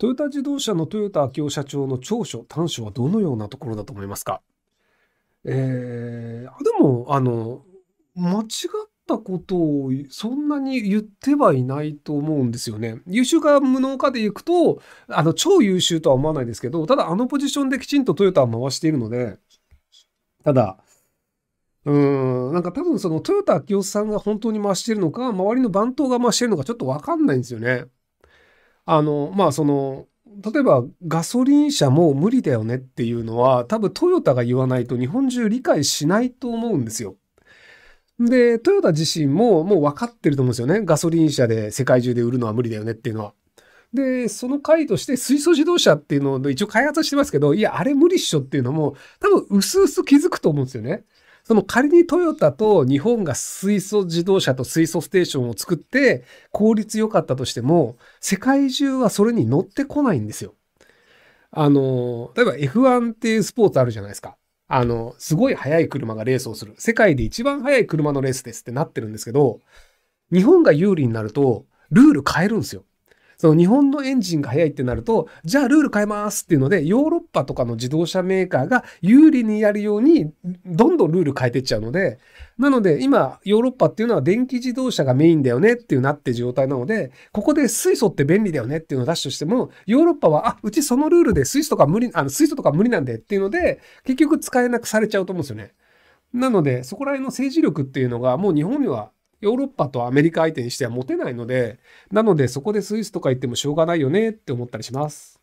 トヨタ自動車の豊田章男社長の長所、短所はどのようなところだと思いますかえー、でも、あの、間違ったことをそんなに言ってはいないと思うんですよね。優秀か無能かでいくと、あの、超優秀とは思わないですけど、ただあのポジションできちんとトヨタは回しているので、ただ、うん、なんか多分そのトヨタ秋夫さんが本当に回してるのか、周りの番頭が回してるのかちょっとわかんないんですよね。あのまあその例えばガソリン車も無理だよねっていうのは多分トヨタが言わないと日本中理解しないと思うんですよ。でトヨタ自身ももう分かってると思うんですよねガソリン車で世界中で売るのは無理だよねっていうのは。でその回として水素自動車っていうのを一応開発してますけどいやあれ無理っしょっていうのも多分薄々気づくと思うんですよね。その仮にトヨタと日本が水素自動車と水素ステーションを作って効率良かったとしても、世界中はそれに乗ってこないんですよ。あの、例えば F1 っていうスポーツあるじゃないですか。あの、すごい速い車がレースをする。世界で一番速い車のレースですってなってるんですけど、日本が有利になると、ルール変えるんですよ。その日本のエンジンが速いってなると、じゃあルール変えますっていうので、ヨーロッパとかの自動車メーカーが有利にやるように、どんどんルール変えてっちゃうので、なので今、ヨーロッパっていうのは電気自動車がメインだよねっていうなって状態なので、ここで水素って便利だよねっていうのを出すとしても、ヨーロッパは、あ、うちそのルールで水素とか無理、あの水素とか無理なんでっていうので、結局使えなくされちゃうと思うんですよね。なので、そこら辺の政治力っていうのがもう日本にはヨーロッパとアメリカ相手にしては持てないので、なのでそこでスイスとか行ってもしょうがないよねって思ったりします。